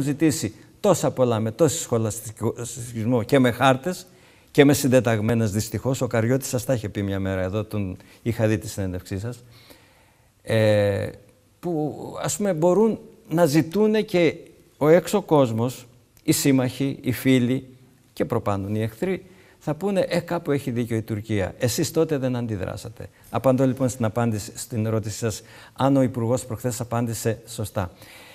ζητήσει τόσα πολλά με τόση σχολαστικισμό και με χάρτες και με συντεταγμένες δυστυχώς. Ο Καριώτης σας τα είχε πει μια μέρα εδώ, τον είχα δει τη συνέντευξή σας. Ε, που ας πούμε μπορούν να ζητούν και ο έξω κόσμος, οι σύμμαχοι, οι φίλοι και προπάντων οι εχθροί, θα πούνε «Ε, κάπου έχει δίκιο η Τουρκία. Εσείς τότε δεν αντιδράσατε». Απαντώ λοιπόν στην, απάντηση, στην ερώτηση σας αν ο υπουργός προχθές απάντησε σωστά.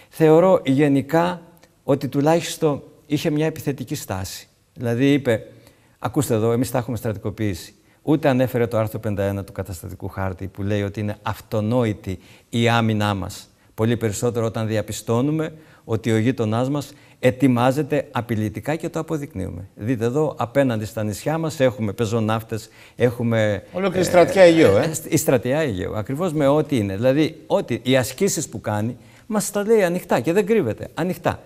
Θεωρώ γενικά ότι τουλάχιστον είχε μια επιθετική στάση. Δηλαδή είπε, ακούστε εδώ, εμείς τα έχουμε στρατικοποιήσει. Ούτε ανέφερε το άρθρο 51 του καταστατικού χάρτη που λέει ότι είναι αυτονόητη η άμυνά μας. Πολύ περισσότερο όταν διαπιστώνουμε ότι ο γείτονάς μας ετοιμάζεται απειλητικά και το αποδεικνύουμε. Δείτε εδώ, απέναντι στα νησιά μας έχουμε πεζοναύτες, έχουμε. Ολόκληρη ε, στρατιά Αιγαίου, ε. ε η στρατιά Αιγαίου, ακριβώς με ό,τι είναι. Δηλαδή, ό,τι οι ασκήσεις που κάνει μας τα λέει ανοιχτά και δεν κρύβεται. Ανοιχτά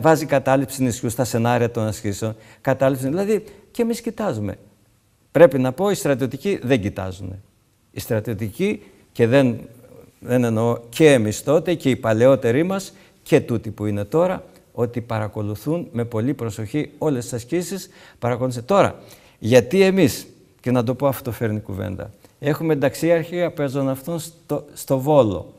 βάζει κατάληψη νησιού στα σενάρια των ασκήσεων. Κατάληψη, δηλαδή και εμείς κοιτάζουμε. Πρέπει να πω, οι στρατιωτικοί δεν κοιτάζουν. Οι στρατιωτικοί, και δεν, δεν εννοώ και εμείς τότε και οι παλαιότεροι μας και τούτοι που είναι τώρα, ότι παρακολουθούν με πολύ προσοχή όλες τις ασκήσεις. Παρακολουθούν. Τώρα, γιατί εμείς, και να το πω αυτό φέρνει κουβέντα, έχουμε ενταξίαρχη αυτών στο, στο Βόλο.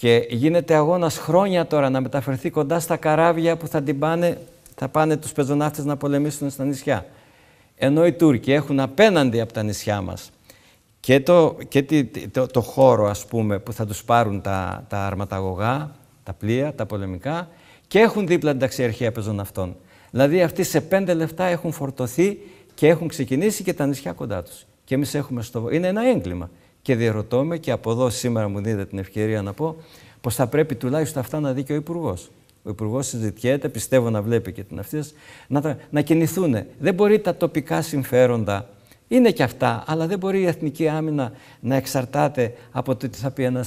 Και γίνεται αγώνας χρόνια τώρα να μεταφερθεί κοντά στα καράβια που θα, την πάνε, θα πάνε τους πεζοναύτες να πολεμήσουν στα νησιά. Ενώ οι Τούρκοι έχουν απέναντι από τα νησιά μας και το, και το, το, χώρο ας πούμε που θα τους πάρουν τα, τα αρματαγωγά, τα πλοία, τα πολεμικά και έχουν δίπλα την ταξιαρχία πεζοναυτών. Δηλαδή αυτοί σε πέντε λεφτά έχουν φορτωθεί και έχουν ξεκινήσει και τα νησιά κοντά τους. Και εμείς έχουμε στο... Είναι ένα έγκλημα. Και διαρωτώ με και από εδώ σήμερα μου δίνετε την ευκαιρία να πω πως θα πρέπει τουλάχιστον αυτά να δει και ο Υπουργός. Ο Υπουργός συζητιέται, πιστεύω να βλέπει και την αυτή να, να κινηθούν. Δεν μπορεί τα τοπικά συμφέροντα, είναι και αυτά, αλλά δεν μπορεί η εθνική άμυνα να εξαρτάται από το τι θα πει ένας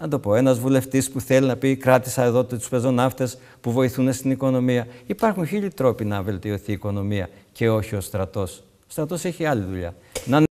να το πω, ένας βουλευτής που θέλει να πει κράτησα εδώ τους πεζοναύτε που βοηθούν στην οικονομία. Υπάρχουν χίλιοι τρόποι να βελτιωθεί η οικονομία και όχι ο στρατός. Ο στρατός έχει άλλη δουλειά. Να...